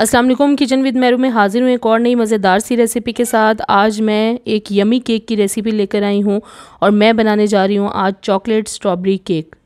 अस्सलाम वालेकुम kitchen with मैरू में हाज़िर हूँ एक और नई मज़ेदार सी रेसिपी के साथ आज मैं एक यमी केक की रेसिपी लेकर आई हूँ और मैं बनाने जा रही हूँ आज चॉकलेट स्ट्रॉबेरी केक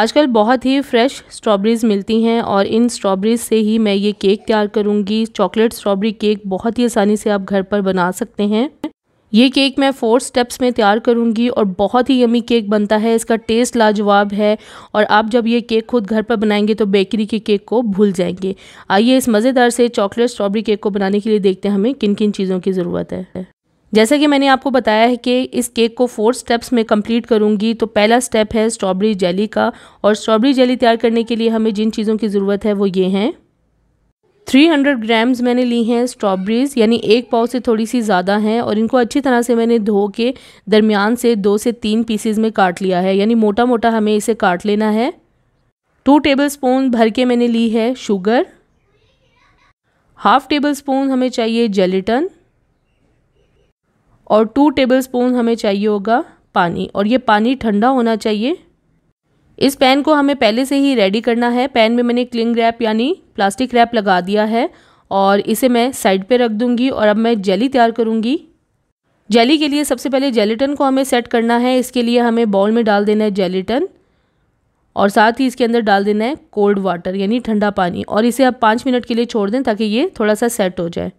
आजकल बहुत ही फ्रेश स्ट्रॉबेरीज़ मिलती हैं और इन स्ट्रॉबेरीज़ से ही मैं ये केक तैयार करूँगी चॉकलेट स्ट्रॉबेरी केक बहुत ही आसानी से आप घर पर बना सकते हैं ये केक मैं फोर स्टेप्स में तैयार करूंगी और बहुत ही यमी केक बनता है इसका टेस्ट लाजवाब है और आप जब ये केक खुद घर पर बनाएंगे तो बेकरी के केक को भूल जाएंगे आइए इस मज़ेदार से चॉकलेट स्ट्रॉबेरी केक को बनाने के लिए देखते हैं हमें किन किन चीज़ों की ज़रूरत है जैसा कि मैंने आपको बताया है कि इस केक को फोर स्टेप्स में कंप्लीट करूंगी तो पहला स्टेप है स्ट्रॉबेरी जेली का और स्ट्रॉबेरी जेली तैयार करने के लिए हमें जिन चीज़ों की ज़रूरत है वो ये हैं 300 ग्राम्स मैंने ली हैं स्ट्रॉबेरीज़ यानी एक पाव से थोड़ी सी ज़्यादा हैं और इनको अच्छी तरह से मैंने धो के दरमियान से दो से तीन पीसेज में काट लिया है यानी मोटा मोटा हमें इसे काट लेना है टू टेबल स्पून भर के मैंने ली है शुगर हाफ़ टेबल स्पून हमें चाहिए जेलेटन और टू टेबल स्पून हमें चाहिए होगा पानी और ये पानी ठंडा होना चाहिए इस पैन को हमें पहले से ही रेडी करना है पैन में मैंने क्लिंग रैप यानी प्लास्टिक रैप लगा दिया है और इसे मैं साइड पे रख दूंगी और अब मैं जेली तैयार करूंगी जेली के लिए सबसे पहले जेलेटन को हमें सेट करना है इसके लिए हमें बाउल में डाल देना है जेलेटन और साथ ही इसके अंदर डाल देना है कोल्ड वाटर यानी ठंडा पानी और इसे आप पाँच मिनट के लिए छोड़ दें ताकि ये थोड़ा सा सेट हो जाए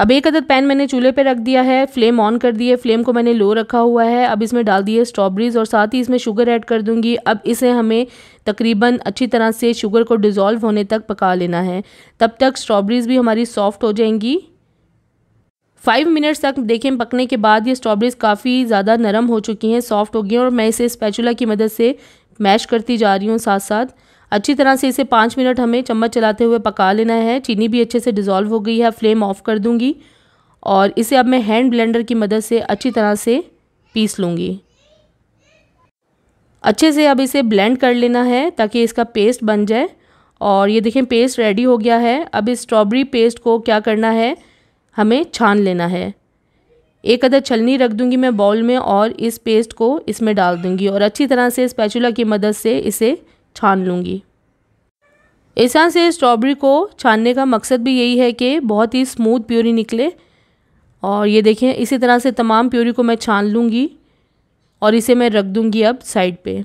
अब एक अदद पैन मैंने चूल्हे पे रख दिया है फ्लेम ऑन कर दिए फ्लेम को मैंने लो रखा हुआ है अब इसमें डाल दिए स्ट्रॉबेरीज़ और साथ ही इसमें शुगर ऐड कर दूंगी अब इसे हमें तकरीबन अच्छी तरह से शुगर को डिज़ोल्व होने तक पका लेना है तब तक स्ट्रॉबेरीज़ भी हमारी सॉफ्ट हो जाएंगी फाइव मिनट्स तक देखें पकने के बाद ये स्ट्रॉबेरीज़ काफ़ी ज़्यादा नरम हो चुकी हैं सॉफ्ट हो गई हैं और मैं इसे स्पैचुला की मदद से मैश करती जा रही हूँ साथ साथ अच्छी तरह से इसे पाँच मिनट हमें चम्मच चलाते हुए पका लेना है चीनी भी अच्छे से डिज़ोल्व हो गई है फ्लेम ऑफ़ कर दूँगी और इसे अब मैं हैंड ब्लेंडर की मदद से अच्छी तरह से पीस लूँगी अच्छे से अब इसे ब्लेंड कर लेना है ताकि इसका पेस्ट बन जाए और ये देखें पेस्ट रेडी हो गया है अब इस स्ट्रॉबेरी पेस्ट को क्या करना है हमें छान लेना है एक अदर छलनी रख दूंगी मैं बाउल में और इस पेस्ट को इसमें डाल दूंगी और अच्छी तरह से स्पैचुला की मदद से इसे छान लूँगी ऐसा से स्ट्रॉबेरी को छानने का मकसद भी यही है कि बहुत ही स्मूथ प्यूरी निकले और ये देखें इसी तरह से तमाम प्यूरी को मैं छान लूँगी और इसे मैं रख दूँगी अब साइड पे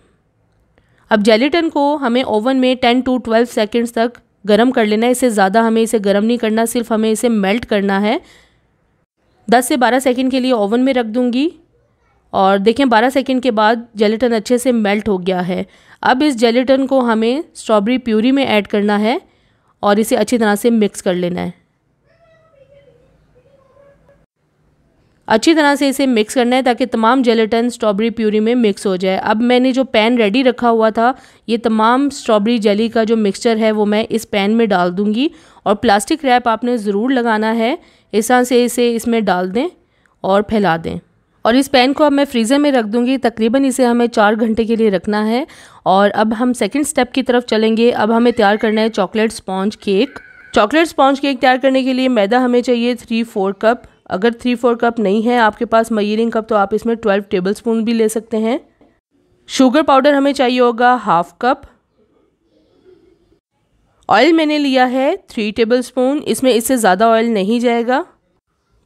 अब जेलीटन को हमें ओवन में टेन टू ट्वेल्व सेकेंड्स तक गर्म कर लेना है इसे ज़्यादा हमें इसे गर्म नहीं करना सिर्फ हमें इसे मेल्ट करना है दस से बारह सेकेंड के लिए ओवन में रख दूँगी और देखें बारह सेकेंड के बाद जेलीटन अच्छे से मेल्ट हो गया है अब इस जेलेटन को हमें स्ट्रॉबेरी प्यूरी में ऐड करना है और इसे अच्छी तरह से मिक्स कर लेना है अच्छी तरह से इसे मिक्स करना है ताकि तमाम जेलेटन स्ट्रॉबेरी प्यूरी में मिक्स हो जाए अब मैंने जो पैन रेडी रखा हुआ था ये तमाम स्ट्रॉबेरी जेली का जो मिक्सचर है वो मैं इस पैन में डाल दूँगी और प्लास्टिक रैप आपने ज़रूर लगाना है इस तरह से इसे इसमें डाल दें और फैला दें और इस पैन को अब मैं फ्रीज़र में रख दूँगी तकरीबन इसे हमें चार घंटे के लिए रखना है और अब हम सेकेंड स्टेप की तरफ चलेंगे अब हमें तैयार करना है chocolate sponge cake chocolate sponge cake तैयार करने के लिए मैदा हमें चाहिए थ्री फोर कप अगर थ्री फोर कप नहीं है आपके पास मयरिंग कप तो आप इसमें ट्वेल्व टेबल स्पून भी ले सकते हैं शुगर पाउडर हमें चाहिए होगा हाफ कप ऑयल मैंने लिया है थ्री टेबल स्पून इसमें इससे ज़्यादा ऑयल नहीं जाएगा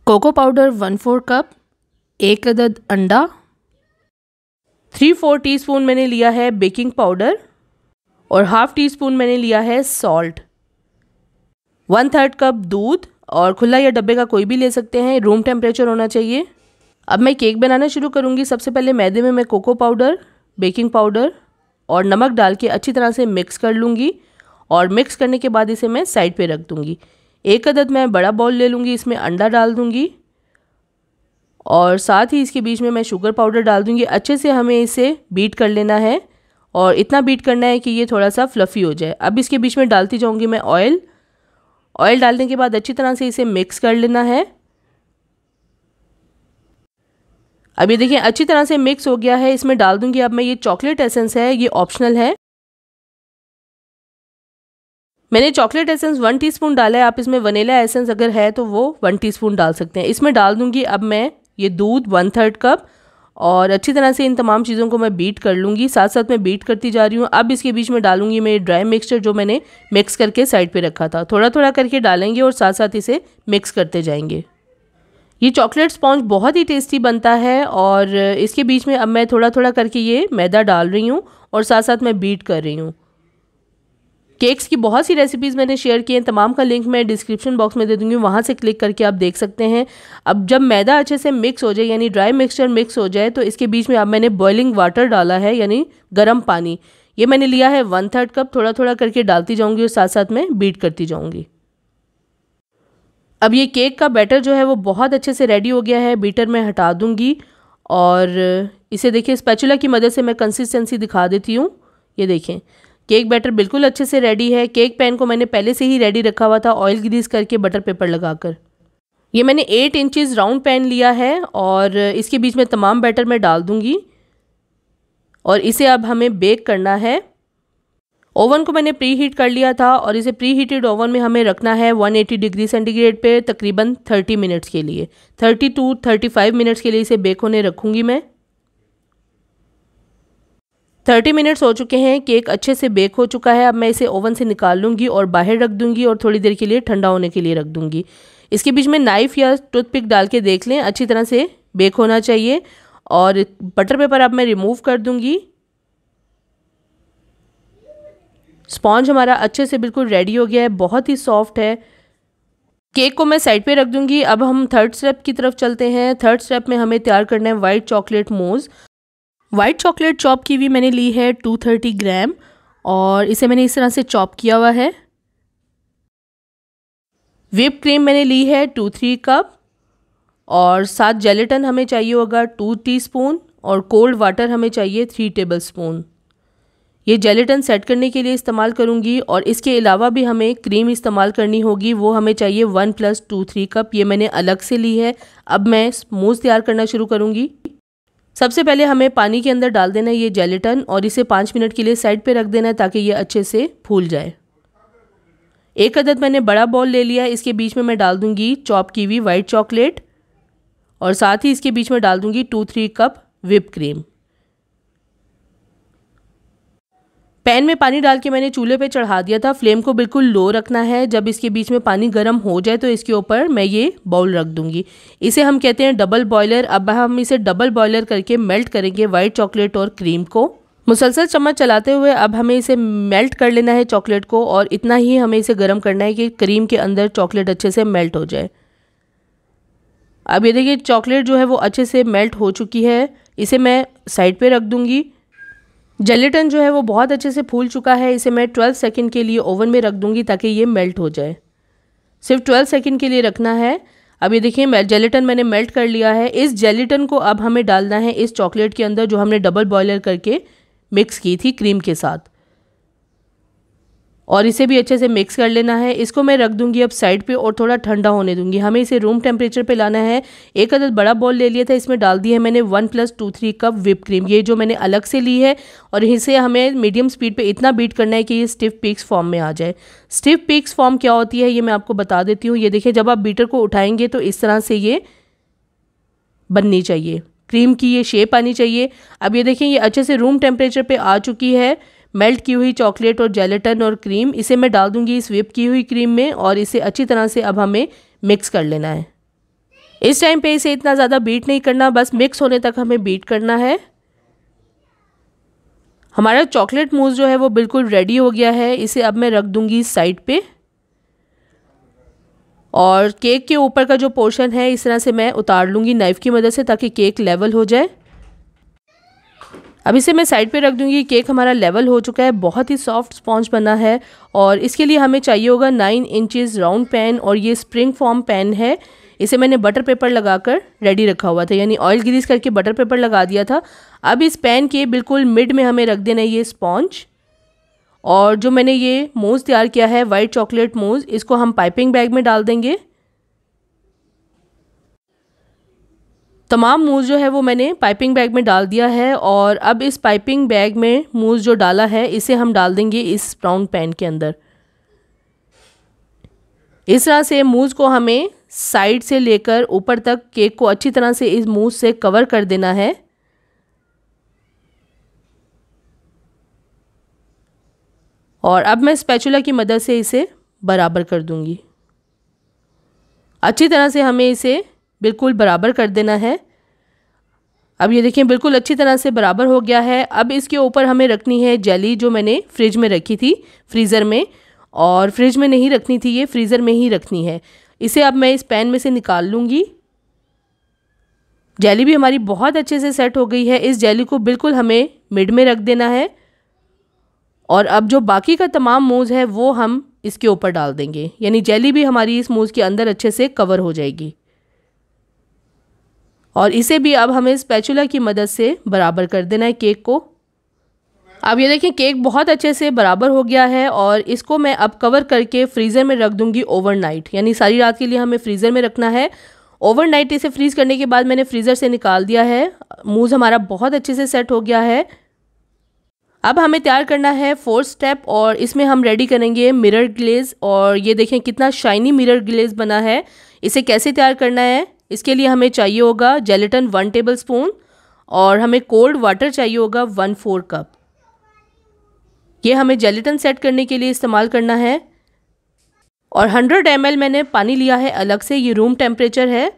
cocoa powder one four cup एक अदद अंडा थ्री फोर टीस्पून मैंने लिया है बेकिंग पाउडर और हाफ़ टी स्पून मैंने लिया है सॉल्ट वन थर्ड कप दूध और खुला या डब्बे का कोई भी ले सकते हैं रूम टेम्परेचर होना चाहिए अब मैं केक बनाना शुरू करूँगी सबसे पहले मैदे में मैं कोको पाउडर बेकिंग पाउडर और नमक डाल के अच्छी तरह से मिक्स कर लूँगी और मिक्स करने के बाद इसे मैं साइड पर रख दूँगी एक अदद मैं बड़ा बॉल ले लूँगी इसमें अंडा डाल दूँगी और साथ ही इसके बीच में मैं शुगर पाउडर डाल दूँगी अच्छे से हमें इसे बीट कर लेना है और इतना बीट करना है कि ये थोड़ा सा फ्लफ़ी हो जाए अब इसके बीच में डालती जाऊँगी मैं ऑयल ऑयल डालने के बाद अच्छी तरह से इसे मिक्स कर लेना है अब ये देखिए अच्छी तरह से मिक्स हो गया है इसमें डाल दूंगी अब मैं ये चॉकलेट एसेंस है ये ऑप्शनल है मैंने चॉकलेट एसेंस वन टीस्पून डाला है आप इसमें वनीला एसेंस अगर है तो वो वन टीस्पून डाल सकते हैं इसमें डाल दूंगी अब मैं ये दूध वन थर्ड कप और अच्छी तरह से इन तमाम चीज़ों को मैं बीट कर लूँगी साथ साथ मैं बीट करती जा रही हूँ अब इसके बीच में डालूंगी मैं ड्राई मिक्सचर जो मैंने मिक्स करके साइड पे रखा था थोड़ा थोड़ा करके डालेंगे और साथ साथ इसे मिक्स करते जाएंगे ये चॉकलेट स्पॉन्ज बहुत ही टेस्टी बनता है और इसके बीच में अब मैं थोड़ा थोड़ा करके ये मैदा डाल रही हूँ और साथ साथ मैं बीट कर रही हूँ केक्स की बहुत सी रेसिपीज़ मैंने शेयर की हैं तमाम का लिंक मैं डिस्क्रिप्शन बॉक्स में दे दूँगी वहाँ से क्लिक करके आप देख सकते हैं अब जब मैदा अच्छे से मिक्स हो जाए यानी ड्राई मिक्सचर मिक्स हो जाए तो इसके बीच में अब मैंने बॉयलिंग वाटर डाला है यानी गर्म पानी ये मैंने लिया है वन थर्ड कप थोड़ा थोड़ा करके डालती जाऊँगी और साथ साथ में बीट करती जाऊँगी अब ये केक का बैटर जो है वो बहुत अच्छे से रेडी हो गया है बीटर मैं हटा दूँगी और इसे देखिए स्पैचुला की मदद से मैं कंसिस्टेंसी दिखा देती हूँ ये देखें केक बैटर बिल्कुल अच्छे से रेडी है केक पैन को मैंने पहले से ही रेडी रखा हुआ था ऑयल ग्रीस करके बटर पेपर लगाकर ये मैंने एट इंचज़ राउंड पैन लिया है और इसके बीच में तमाम बैटर मैं डाल दूँगी और इसे अब हमें बेक करना है ओवन को मैंने प्री हीट कर लिया था और इसे प्री हीटेड ओवन में हमें रखना है 180 डिग्री सेंटीग्रेड पे तकरीबन 30 मिनट्स के लिए 30 टू 35 मिनट्स के लिए इसे बेक होने रखूँगी मैं थर्टी मिनट्स हो चुके हैं केक अच्छे से बेक हो चुका है अब मैं इसे ओवन से निकाल लूँगी और बाहर रख दूँगी और थोड़ी देर के लिए ठंडा होने के लिए रख दूँगी इसके बीच में नाइफ़ या टूथपिक डाल के देख लें अच्छी तरह से बेक होना चाहिए और बटर पेपर अब मैं रिमूव कर दूँगी स्पॉन्ज हमारा अच्छे से बिल्कुल रेडी हो गया है बहुत ही सॉफ्ट है केक को मैं साइड पे रख दूंगी अब हम थर्ड स्टेप की तरफ चलते हैं थर्ड स्टेप में हमें तैयार करना है वाइट चॉकलेट मोज वाइट चॉकलेट चॉप की भी मैंने ली है 230 ग्राम और इसे मैंने इस तरह से चॉप किया हुआ है विप क्रीम मैंने ली है टू थ्री कप और साथ जेलेटन हमें चाहिए होगा टू टीस्पून और कोल्ड वाटर हमें चाहिए थ्री टेबल स्पून ये जेलेटन सेट करने के लिए इस्तेमाल करूँगी और इसके अलावा भी हमें क्रीम इस्तेमाल करनी होगी वो हमें चाहिए one plus two three cup ये मैंने अलग से ली है अब मैं स्मूथ तैयार करना शुरू करूँगी सबसे पहले हमें पानी के अंदर डाल देना है ये जेलेटन और इसे पाँच मिनट के लिए साइड पे रख देना है ताकि ये अच्छे से फूल जाए एक अदद मैंने बड़ा बॉल ले लिया है इसके बीच में मैं डाल दूंगी चॉप की हुई वाइट चॉकलेट और साथ ही इसके बीच में डाल दूंगी two three cup whip cream pan में पानी डाल के मैंने चूल्हे पे चढ़ा दिया था फ्लेम को बिल्कुल लो रखना है जब इसके बीच में पानी गर्म हो जाए तो इसके ऊपर मैं ये बाउल रख दूंगी इसे हम कहते हैं डबल बॉयलर अब हम इसे डबल बॉयलर करके मेल्ट करेंगे वाइट चॉकलेट और क्रीम को मुसलसल चम्मच चलाते हुए अब हमें इसे मेल्ट कर लेना है चॉकलेट को और इतना ही हमें इसे गर्म करना है कि क्रीम के अंदर चॉकलेट अच्छे से मेल्ट हो जाए अब ये देखिए चॉकलेट जो है वो अच्छे से मेल्ट हो चुकी है इसे मैं साइड पे रख दूंगी जेलेटन जो है वो बहुत अच्छे से फूल चुका है इसे मैं ट्वेल्व सेकेंड के लिए ओवन में रख दूंगी ताकि ये मेल्ट हो जाए सिर्फ ट्वेल्व सेकेंड के लिए रखना है अब ये देखिए जेलेटन मैंने मेल्ट कर लिया है इस जेलेटन को अब हमें डालना है इस चॉकलेट के अंदर जो हमने डबल बॉयलर करके मिक्स की थी क्रीम के साथ और इसे भी अच्छे से मिक्स कर लेना है इसको मैं रख दूंगी अब साइड पे और थोड़ा ठंडा होने दूंगी हमें इसे रूम टेम्परेचर पे लाना है एक अदद बड़ा बॉल ले लिया था इसमें डाल दी है मैंने one plus two three cup whip cream ये जो मैंने अलग से ली है और इसे हमें मीडियम स्पीड पर इतना बीट करना है कि ये स्टिफ पिक्स फॉर्म में आ जाए स्टिफ पिक्स फॉर्म क्या होती है ये मैं आपको बता देती हूँ ये देखिए जब आप बीटर को उठाएंगे तो इस तरह से ये बननी चाहिए क्रीम की ये शेप आनी चाहिए अब ये देखें ये अच्छे से रूम टेम्परेचर पर आ चुकी है मेल्ट की हुई चॉकलेट और जेलेटन और क्रीम इसे मैं डाल दूंगी इस विप की हुई क्रीम में और इसे अच्छी तरह से अब हमें मिक्स कर लेना है इस टाइम पे इसे इतना ज़्यादा बीट नहीं करना बस मिक्स होने तक हमें बीट करना है हमारा चॉकलेट मूज जो है वो बिल्कुल रेडी हो गया है इसे अब मैं रख दूँगी साइड पे और केक के ऊपर का जो पोर्शन है इस तरह से मैं उतार लूँगी नाइफ़ की मदद से ताकि केक लेवल हो जाए अब इसे मैं साइड पे रख दूँगी केक हमारा लेवल हो चुका है बहुत ही सॉफ्ट स्पॉन्ज बना है और इसके लिए हमें चाहिए होगा नाइन इंचज़ राउंड पैन और ये स्प्रिंग फॉर्म पैन है इसे मैंने बटर पेपर लगाकर रेडी रखा हुआ था यानी ऑयल ग्रीस करके बटर पेपर लगा दिया था अब इस पैन के बिल्कुल मिड में हमें रख देना है ये स्पॉन्ज और जो मैंने ये मोज़ तैयार किया है वाइट चॉकलेट मोज़ इसको हम पाइपिंग बैग में डाल देंगे तमाम मूज जो है वो मैंने पाइपिंग बैग में डाल दिया है और अब इस पाइपिंग बैग में मूज जो डाला है इसे हम डाल देंगे इस ब्राउन पैन के अंदर इस तरह से मूज को हमें साइड से लेकर ऊपर तक केक को अच्छी तरह से इस मूज से कवर कर देना है और अब मैं स्पैचुला की मदद से इसे बराबर कर दूंगी अच्छी तरह से हमें इसे बिल्कुल बराबर कर देना है अब ये देखिए बिल्कुल अच्छी तरह से बराबर हो गया है अब इसके ऊपर हमें रखनी है जेली जो मैंने फ्रिज में रखी थी फ्रीज़र में और फ्रिज में नहीं रखनी थी ये फ्रीज़र में ही रखनी है इसे अब मैं इस पैन में से निकाल लूँगी जेली भी हमारी बहुत अच्छे से सेट हो गई है इस जेली को बिल्कुल हमें मिड में रख देना है और अब जो बाकी का तमाम मूज़ है वो हम इसके ऊपर डाल देंगे यानी जेली भी हमारी इस मूज़ के अंदर अच्छे से कवर हो जाएगी और इसे भी अब हमें स्पैचुला की मदद से बराबर कर देना है केक को अब ये देखें केक बहुत अच्छे से बराबर हो गया है और इसको मैं अब कवर करके फ्रीज़र में रख दूंगी ओवरनाइट यानी सारी रात के लिए हमें फ्रीज़र में रखना है ओवरनाइट इसे फ्रीज़ करने के बाद मैंने फ्रीज़र से निकाल दिया है मूज़ हमारा बहुत अच्छे से सेट हो गया है अब हमें तैयार करना है फोर्थ स्टेप और इसमें हम रेडी करेंगे मिरर ग्लेज़ और ये देखें कितना शाइनी मिरर ग्लेज़ बना है इसे कैसे तैयार करना है इसके लिए हमें चाहिए होगा जेलेटन वन टेबल स्पून और हमें कोल्ड वाटर चाहिए होगा वन फोर कप ये हमें जेलेटन सेट करने के लिए इस्तेमाल करना है और 100 एम मैंने पानी लिया है अलग से ये रूम टेम्परेचर है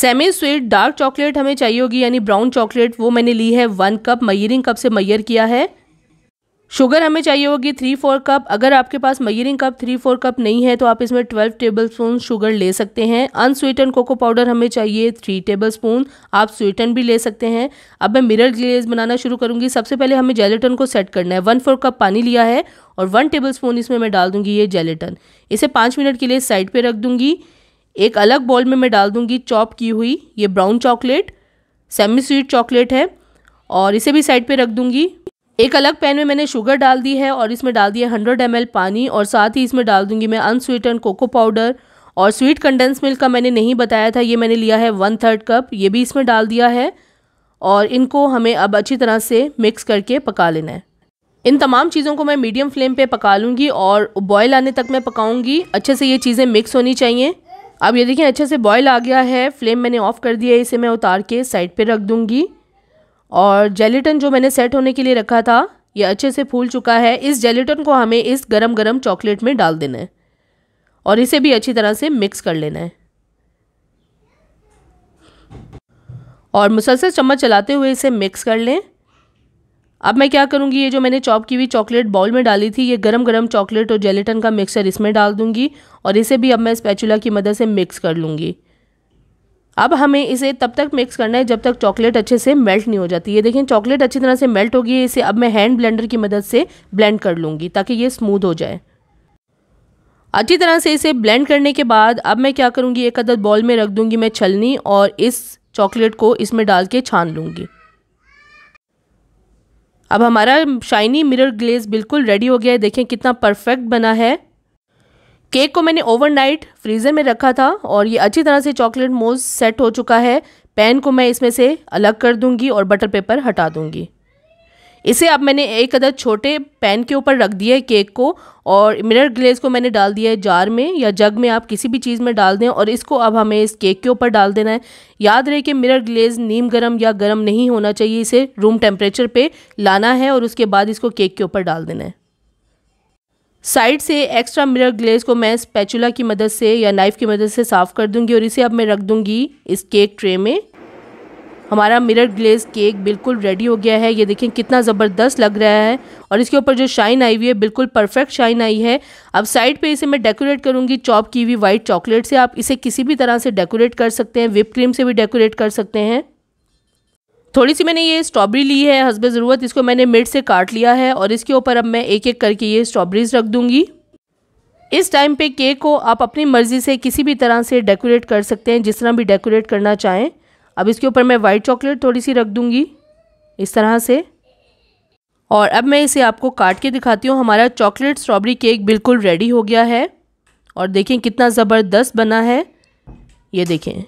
सेमी स्वीट डार्क चॉकलेट हमें चाहिए होगी यानी ब्राउन चॉकलेट वो मैंने ली है वन कप मयरिंग कप से मैयर किया है शुगर हमें चाहिए होगी थ्री फोर कप अगर आपके पास measuring cup three four cup नहीं है तो आप इसमें ट्वेल्व टेबल स्पून शुगर ले सकते हैं अनस्वीटन कोको पाउडर हमें चाहिए थ्री टेबल स्पून आप स्वीटन भी ले सकते हैं अब मैं मिरर ग्लेज बनाना शुरू करूँगी सबसे पहले हमें जेलेटन को सेट करना है वन फोर कप पानी लिया है और वन टेबल स्पून इसमें मैं डाल दूँगी ये जेलेटन इसे पाँच मिनट के लिए साइड पर रख दूँगी एक अलग बॉल में मैं डाल दूँगी चॉप की हुई ये brown chocolate semi sweet chocolate है और इसे भी साइड पर रख दूँगी एक अलग पैन में मैंने शुगर डाल दी है और इसमें डाल दिया हंड्रेड एम पानी और साथ ही इसमें डाल दूंगी मैं अनस्वीटन कोको पाउडर और स्वीट कंडेंस मिल्क का मैंने नहीं बताया था ये मैंने लिया है वन थर्ड कप ये भी इसमें डाल दिया है और इनको हमें अब अच्छी तरह से मिक्स करके पका लेना है इन तमाम चीज़ों को मैं मीडियम फ्लेम पे पका लूँगी और बॉयल आने तक मैं पकाऊँगी अच्छे से ये चीज़ें मिक्स होनी चाहिए अब ये देखिए अच्छे से बॉयल आ गया है फ्लेम मैंने ऑफ़ कर दिया है इसे मैं उतार के साइड पर रख दूँगी और जेलेटन जो मैंने सेट होने के लिए रखा था ये अच्छे से फूल चुका है इस जेलेटन को हमें इस गरम गरम चॉकलेट में डाल देना है और इसे भी अच्छी तरह से मिक्स कर लेना है और मुसलसल चम्मच चलाते हुए इसे मिक्स कर लें अब मैं क्या करूँगी ये जो मैंने चॉप की हुई चॉकलेट बाउल में डाली थी ये गरम गरम चॉकलेट और जेलेटन का मिक्सचर इसमें डाल दूंगी और इसे भी अब मैं स्पैचुला की मदद से मिक्स कर लूँगी अब हमें इसे तब तक मिक्स करना है जब तक चॉकलेट अच्छे से मेल्ट नहीं हो जाती ये देखें चॉकलेट अच्छी तरह से मेल्ट हो गई है इसे अब मैं हैंड ब्लेंडर की मदद से ब्लेंड कर लूँगी ताकि ये स्मूथ हो जाए अच्छी तरह से इसे ब्लेंड करने के बाद अब मैं क्या करूँगी एक अदद बॉल में रख दूँगी मैं छलनी और इस चॉकलेट को इसमें डाल के छान लूँगी अब हमारा शाइनी मिरर ग्लेज बिल्कुल रेडी हो गया है देखें कितना परफेक्ट बना है केक को मैंने ओवरनाइट फ्रीज़र में रखा था और ये अच्छी तरह से चॉकलेट मोज सेट हो चुका है पैन को मैं इसमें से अलग कर दूंगी और बटर पेपर हटा दूंगी इसे अब मैंने एक अदर छोटे पैन के ऊपर रख दिया है केक को और मिरर ग्लेस को मैंने डाल दिया है जार में या जग में आप किसी भी चीज़ में डाल दें और इसको अब हमें इस केक के ऊपर डाल देना है याद रहे कि मिरर ग्लेज नीम गर्म या गर्म नहीं होना चाहिए इसे रूम टेम्परेचर पर लाना है और उसके बाद इसको केक के ऊपर डाल देना है साइड से एक्स्ट्रा मिरर ग्लेस को मैं स्पैचुला की मदद से या नाइफ़ की मदद से साफ़ कर दूंगी और इसे अब मैं रख दूंगी इस केक ट्रे में हमारा मिरर ग्लेस केक बिल्कुल रेडी हो गया है ये देखें कितना ज़बरदस्त लग रहा है और इसके ऊपर जो शाइन आई हुई है बिल्कुल परफेक्ट शाइन आई है अब साइड पे इसे मैं डेकोरेट करूँगी चॉप की हुई वाइट चॉकलेट से आप इसे किसी भी तरह से डेकोरेट कर सकते हैं विप क्रीम से भी डेकोरेट कर सकते हैं थोड़ी सी मैंने ये स्ट्रॉबेरी ली है हसब ज़रूरत इसको मैंने मिर्च से काट लिया है और इसके ऊपर अब मैं एक एक करके ये स्ट्रॉबेरीज़ रख दूँगी इस टाइम पे केक को आप अपनी मर्ज़ी से किसी भी तरह से डेकोरेट कर सकते हैं जिस तरह भी डेकोरेट करना चाहें अब इसके ऊपर मैं वाइट चॉकलेट थोड़ी सी रख दूँगी इस तरह से और अब मैं इसे आपको काट के दिखाती हूँ हमारा चॉकलेट स्ट्रॉबेरी केक बिल्कुल रेडी हो गया है और देखें कितना ज़बरदस्त बना है ये देखें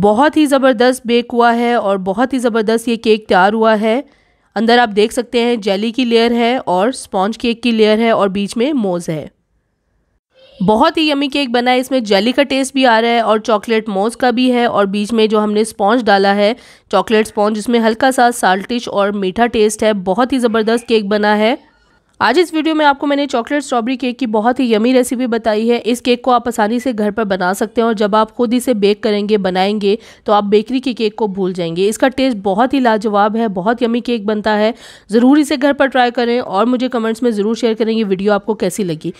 बहुत ही ज़बरदस्त बेक हुआ है और बहुत ही ज़बरदस्त ये केक तैयार हुआ है अंदर आप देख सकते हैं जेली की लेयर है और स्पॉन्ज केक की लेयर है और बीच में मोज़ है बहुत ही यमी केक बना है इसमें जेली का टेस्ट भी आ रहा है और चॉकलेट मोज का भी है और बीच में जो हमने स्पॉन्ज डाला है चॉकलेट स्पॉन्ज इसमें हल्का सा साल्टिश और मीठा टेस्ट है बहुत ही ज़बरदस्त केक बना है आज इस वीडियो में आपको मैंने चॉकलेट स्ट्रॉबेरी केक की बहुत ही यमी रेसिपी बताई है इस केक को आप आसानी से घर पर बना सकते हैं और जब आप खुद इसे बेक करेंगे बनाएंगे तो आप बेकरी के केक को भूल जाएंगे इसका टेस्ट बहुत ही लाजवाब है बहुत यमी केक बनता है ज़रूर इसे घर पर ट्राई करें और मुझे कमेंट्स में ज़रूर शेयर करें ये वीडियो आपको कैसी लगी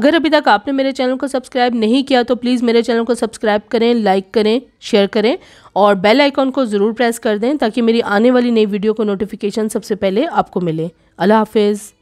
अगर अभी तक आपने मेरे चैनल को सब्सक्राइब नहीं किया तो प्लीज़ मेरे चैनल को सब्सक्राइब करें लाइक करें शेयर करें और बेल आइकॉन को ज़रूर प्रेस कर दें ताकि मेरी आने वाली नई वीडियो को नोटिफिकेशन सबसे पहले आपको मिले अल्लाह हाफिज़